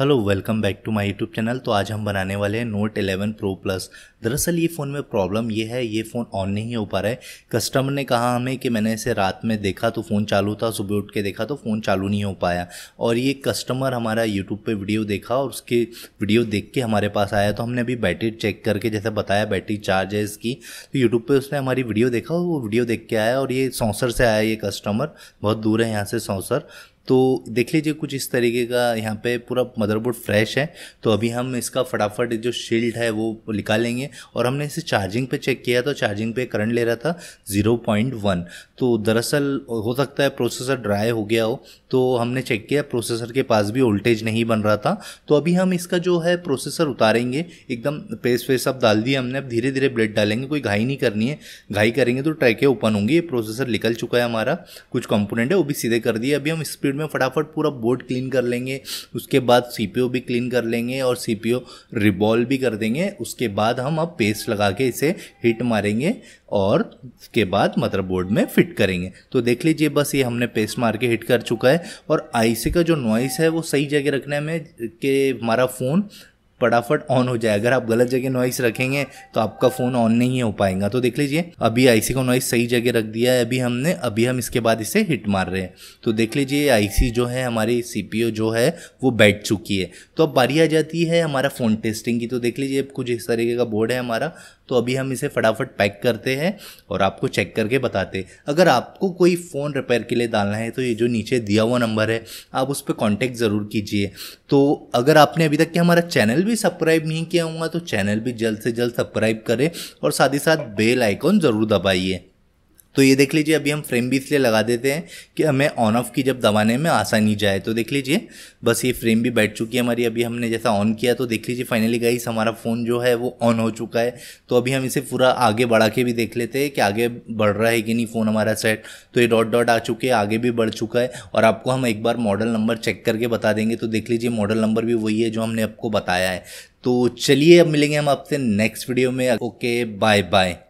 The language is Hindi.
hello welcome back to my YouTube channel तो आज हम बनाने वाले हैं नोट 11 प्रो प्लस दरअसल ये फ़ोन में प्रॉब्लम ये है ये फ़ोन ऑन नहीं हो पा रहा है कस्टमर ने कहा हमें कि मैंने इसे रात में देखा तो फ़ोन चालू था सुबह उठ के देखा तो फ़ोन चालू नहीं हो पाया और ये कस्टमर हमारा यूट्यूब पर वीडियो देखा और उसके वीडियो देख के हमारे पास आया तो हमने अभी बैटरी चेक करके जैसे बताया बैटरी चार्ज है इसकी तो यूट्यूब पर उसने हमारी वीडियो देखा वो वीडियो देख के आया और ये सौंसर से आया ये कस्टमर बहुत दूर है यहाँ से सौंसर तो देख लीजिए कुछ इस तरीके का यहाँ पे पूरा मदरबोर्ड फ्रेश है तो अभी हम इसका फटाफट जो शील्ड है वो निकाल लेंगे और हमने इसे चार्जिंग पे चेक किया तो चार्जिंग पे करंट ले रहा था 0.1 तो दरअसल हो सकता है प्रोसेसर ड्राई हो गया हो तो हमने चेक किया प्रोसेसर के पास भी वोल्टेज नहीं बन रहा था तो अभी हम इसका जो है प्रोसेसर उतारेंगे एकदम पेस वेस अब डाल दिया हमने अब धीरे धीरे ब्लेड डालेंगे कोई घाई नहीं करनी है घाई करेंगे तो ट्रैके ओपन होंगी ये प्रोसेसर निकल चुका है हमारा कुछ कंपोनेंट है वो भी सीधे कर दिए अभी हम स्पीड स्पीड में फटाफट पूरा बोर्ड क्लीन कर लेंगे उसके बाद सी भी क्लीन कर लेंगे और सी रिबॉल्व भी कर देंगे उसके बाद हम अब पेस्ट लगा के इसे हिट मारेंगे और उसके बाद मदरबोर्ड में फिट करेंगे तो देख लीजिए बस ये हमने पेस्ट मार के हिट कर चुका है और आईसी का जो नॉइस है वो सही जगह रखने में कि हमारा फ़ोन फटाफट ऑन हो जाए अगर आप गलत जगह नॉइस रखेंगे तो आपका फ़ोन ऑन नहीं हो पाएगा तो देख लीजिए अभी आईसी को नॉइस सही जगह रख दिया है अभी हमने अभी हम इसके बाद इसे हिट मार रहे हैं तो देख लीजिए आईसी जो है हमारी सीपीयू जो है वो बैठ चुकी है तो अब बारी आ जाती है हमारा फ़ोन टेस्टिंग की तो देख लीजिए कुछ इस तरीके का बोर्ड है हमारा तो अभी हम इसे फटाफट पैक करते हैं और आपको चेक करके बताते अगर आपको कोई फ़ोन रिपेयर के लिए डालना है तो ये जो नीचे दिया हुआ नंबर है आप उस पर कॉन्टेक्ट ज़रूर कीजिए तो अगर आपने अभी तक के हमारा चैनल भी भी सब्सक्राइब नहीं किया हुआ तो चैनल भी जल्द से जल्द सब्सक्राइब करें और साथ ही साथ बेल आइकॉन ज़रूर दबाइए तो ये देख लीजिए अभी हम फ्रेम भी इसलिए लगा देते हैं कि हमें ऑन ऑफ की जब दबाने में आसानी जाए तो देख लीजिए बस ये फ्रेम भी बैठ चुकी है हमारी अभी हमने जैसा ऑन किया तो देख लीजिए फाइनली गाइस हमारा फ़ोन जो है वो ऑन हो चुका है तो अभी हम इसे पूरा आगे बढ़ा के भी देख लेते हैं कि आगे बढ़ रहा है कि नहीं फ़ोन हमारा सेट तो ये डॉट डॉट आ चुके हैं आगे भी बढ़ चुका है और आपको हम एक बार मॉडल नंबर चेक करके बता देंगे तो देख लीजिए मॉडल नंबर भी वही है जो हमने आपको बताया है तो चलिए अब मिलेंगे हम आपसे नेक्स्ट वीडियो में ओके बाय बाय